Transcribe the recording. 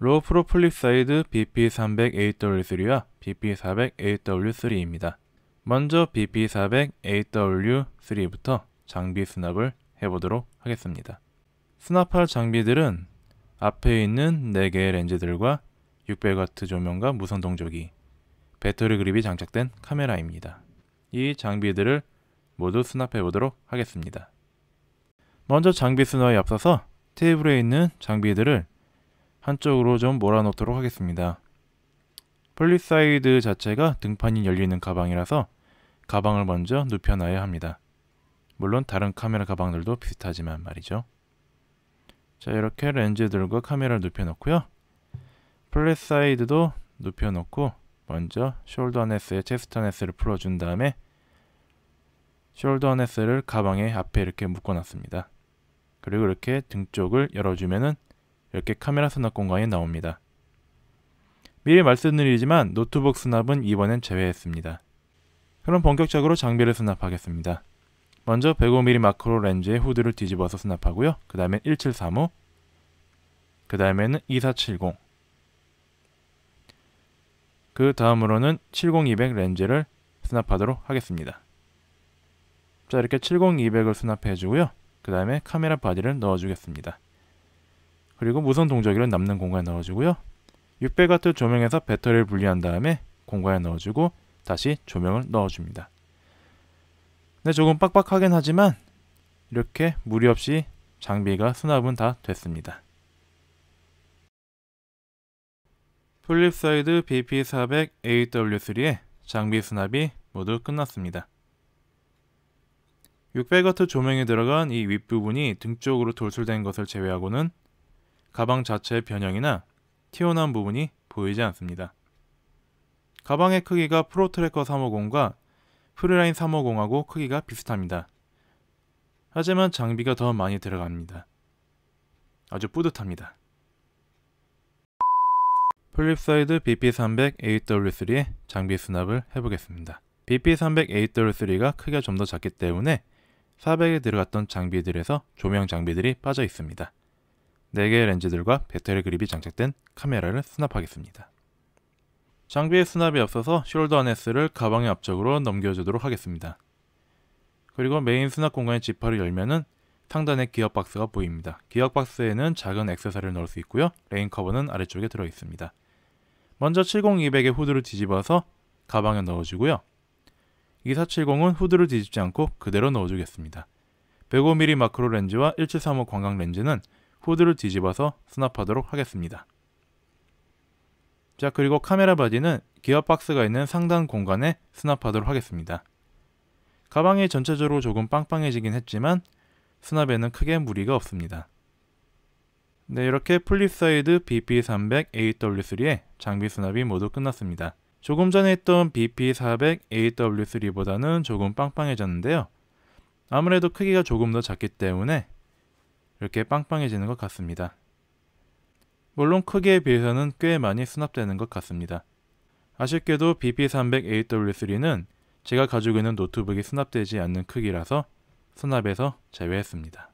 로우 프로폴리사이드 BP300AW3와 BP400AW3입니다. 먼저 BP400AW3부터 장비 수납을 해보도록 하겠습니다. 스납할 장비들은 앞에 있는 4개의 렌즈들과 600W 조명과 무선 동조기, 배터리 그립이 장착된 카메라입니다. 이 장비들을 모두 수납해 보도록 하겠습니다. 먼저 장비 수납에 앞서서 테이블에 있는 장비들을 한쪽으로 좀 몰아놓도록 하겠습니다. 폴리사이드 자체가 등판이 열리는 가방이라서 가방을 먼저 눕혀놔야 합니다. 물론 다른 카메라 가방들도 비슷하지만 말이죠. 자 이렇게 렌즈들과 카메라를 눕혀놓고요. 플랫사이드도 눕혀놓고 먼저 숄더 네스에 체스터 네스를 풀어준 다음에 숄더 네스를 가방의 앞에 이렇게 묶어놨습니다. 그리고 이렇게 등 쪽을 열어주면은 이렇게 카메라 수납 공간이 나옵니다. 미리 말씀드리지만 노트북 수납은 이번엔 제외했습니다. 그럼 본격적으로 장비를 수납하겠습니다. 먼저 105mm 마크로 렌즈의 후드를 뒤집어서 수납하고요. 그다음에 1735, 그 다음에는 2470, 그 다음으로는 70200 렌즈를 수납하도록 하겠습니다. 자 이렇게 70200을 수납해 주고요. 그 다음에 카메라 바디를 넣어주겠습니다. 그리고 무선 동작기를 남는 공간에 넣어주고요. 600W 조명에서 배터리를 분리한 다음에 공간에 넣어주고 다시 조명을 넣어줍니다. 네, 조금 빡빡하긴 하지만 이렇게 무리 없이 장비가 수납은 다 됐습니다. 플립사이드 BP400AW3의 장비 수납이 모두 끝났습니다. 600W 조명이 들어간 이 윗부분이 등쪽으로 돌출된 것을 제외하고는 가방 자체의 변형이나 튀어나온 부분이 보이지 않습니다. 가방의 크기가 프로트래커 350과 프리라인 350하고 크기가 비슷합니다. 하지만 장비가 더 많이 들어갑니다. 아주 뿌듯합니다. 플립사이드 BP300AW3의 장비 수납을 해보겠습니다. BP300AW3가 크기가 좀 더 작기 때문에 400에 들어갔던 장비들에서 조명 장비들이 빠져 있습니다. 4개의 렌즈들과 배터리 그립이 장착된 카메라를 수납하겠습니다. 장비의 수납이 없어서 숄더 안에스를 가방의 앞쪽으로 넘겨주도록 하겠습니다. 그리고 메인 수납 공간의 지퍼를 열면은 상단에 기어 박스가 보입니다. 기어 박스에는 작은 액세서리를 넣을 수 있고요. 레인 커버는 아래쪽에 들어 있습니다. 먼저 70200의 후드를 뒤집어서 가방에 넣어주고요. 2470은 후드를 뒤집지 않고 그대로 넣어주겠습니다. 105mm 마크로 렌즈와 1735 광각 렌즈는 코드를 뒤집어서 수납하도록 하겠습니다. 자 그리고 카메라 바디는 기어박스가 있는 상단 공간에 수납하도록 하겠습니다. 가방이 전체적으로 조금 빵빵해지긴 했지만 수납에는 크게 무리가 없습니다. 네 이렇게 플립사이드 BP300AW3의 장비 수납이 모두 끝났습니다. 조금 전에 했던 BP400AW3보다는 조금 빵빵해졌는데요. 아무래도 크기가 조금 더 작기 때문에 이렇게 빵빵해지는 것 같습니다. 물론 크기에 비해서는 꽤 많이 수납되는 것 같습니다. 아쉽게도 BP300AW3는 제가 가지고 있는 노트북이 수납되지 않는 크기라서 수납에서 제외했습니다.